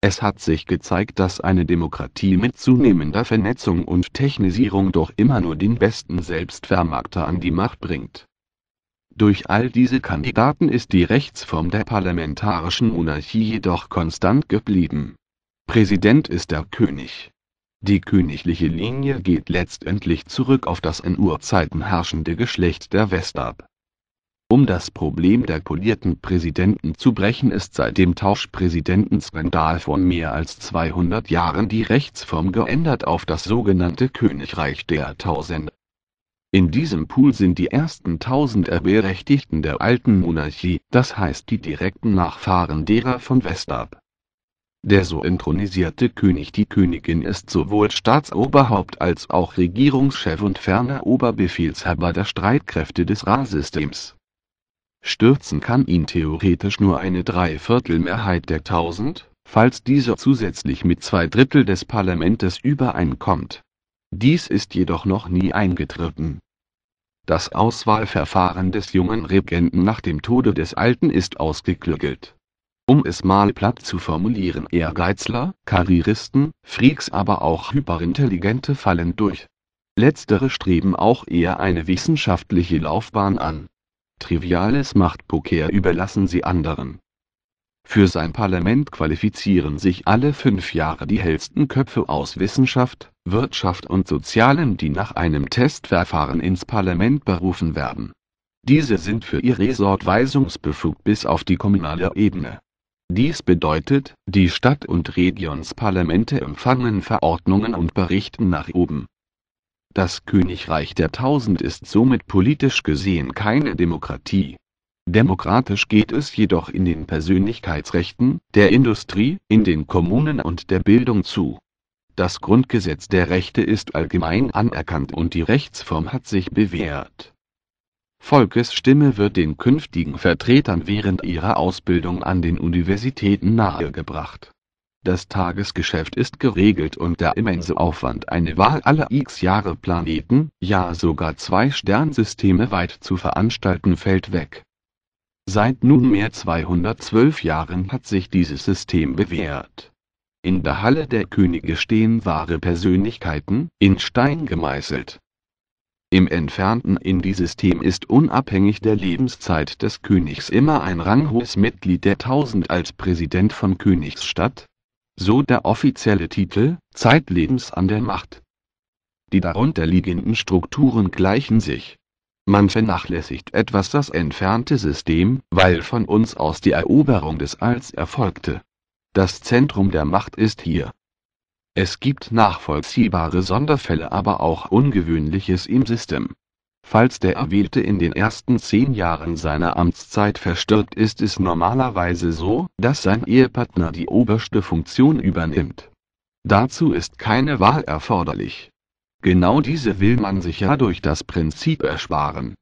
Es hat sich gezeigt, dass eine Demokratie mit zunehmender Vernetzung und Technisierung doch immer nur den besten Selbstvermarkter an die Macht bringt. Durch all diese Kandidaten ist die Rechtsform der parlamentarischen Monarchie jedoch konstant geblieben. Präsident ist der König. Die königliche Linie geht letztendlich zurück auf das in Urzeiten herrschende Geschlecht der West ab. Um das Problem der polierten Präsidenten zu brechen ist seit dem Tauschpräsidentenskandal von mehr als 200 Jahren die Rechtsform geändert auf das sogenannte Königreich der Tausende. In diesem Pool sind die ersten tausend Erberechtigten der alten Monarchie, das heißt die direkten Nachfahren derer von Westab. Der so intronisierte König die Königin ist sowohl Staatsoberhaupt als auch Regierungschef und ferner Oberbefehlshaber der Streitkräfte des Rahrsystems Stürzen kann ihn theoretisch nur eine Dreiviertelmehrheit der Tausend, falls diese zusätzlich mit zwei Drittel des Parlamentes übereinkommt. Dies ist jedoch noch nie eingetreten. Das Auswahlverfahren des jungen Regenten nach dem Tode des Alten ist ausgeklügelt. Um es mal platt zu formulieren, Ehrgeizler, Karrieristen, Freaks, aber auch Hyperintelligente fallen durch. Letztere streben auch eher eine wissenschaftliche Laufbahn an Triviales Machtpoker überlassen sie anderen. Für sein Parlament qualifizieren sich alle fünf Jahre die hellsten Köpfe aus Wissenschaft, Wirtschaft und Sozialem, die nach einem Testverfahren ins Parlament berufen werden. Diese sind für ihr Resort weisungsbefugt bis auf die kommunale Ebene. Dies bedeutet, die Stadt- und Regionsparlamente empfangen Verordnungen und berichten nach oben. Das Königreich der Tausend ist somit politisch gesehen keine Demokratie. Demokratisch geht es jedoch in den Persönlichkeitsrechten, der Industrie, in den Kommunen und der Bildung zu. Das Grundgesetz der Rechte ist allgemein anerkannt und die Rechtsform hat sich bewährt. Volkesstimme wird den künftigen Vertretern während ihrer Ausbildung an den Universitäten nahegebracht das Tagesgeschäft ist geregelt und der immense Aufwand, eine Wahl aller x Jahre Planeten, ja sogar zwei Sternsysteme weit zu veranstalten, fällt weg. Seit nunmehr 212 Jahren hat sich dieses System bewährt. In der Halle der Könige stehen wahre Persönlichkeiten, in Stein gemeißelt. Im entfernten Indie-System ist unabhängig der Lebenszeit des Königs immer ein ranghohes Mitglied der Tausend als Präsident von Königsstadt, so der offizielle Titel, zeitlebens an der Macht. Die darunterliegenden Strukturen gleichen sich. Man vernachlässigt etwas das entfernte System, weil von uns aus die Eroberung des Alls erfolgte. Das Zentrum der Macht ist hier. Es gibt nachvollziehbare Sonderfälle, aber auch Ungewöhnliches im System. Falls der Erwählte in den ersten zehn Jahren seiner Amtszeit verstirbt, ist es normalerweise so, dass sein Ehepartner die oberste Funktion übernimmt. Dazu ist keine Wahl erforderlich. Genau diese will man sich ja durch das Prinzip ersparen.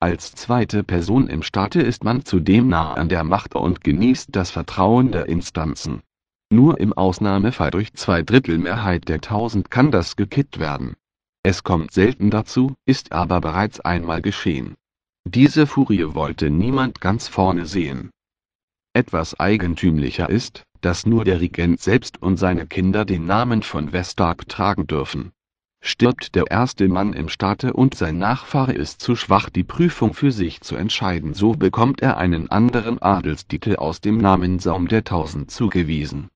Als zweite Person im Staate ist man zudem nah an der Macht und genießt das Vertrauen der Instanzen. Nur im Ausnahmefall durch Zweidrittelmehrheit der Tausend kann das gekippt werden es kommt selten dazu, ist aber bereits einmal geschehen. Diese Furie wollte niemand ganz vorne sehen. Etwas eigentümlicher ist, dass nur der Regent selbst und seine Kinder den Namen von Westarp tragen dürfen. Stirbt der erste Mann im Staate und sein Nachfahre ist zu schwach, die Prüfung für sich zu entscheiden, so bekommt er einen anderen Adelstitel aus dem Namensaum der Tausend zugewiesen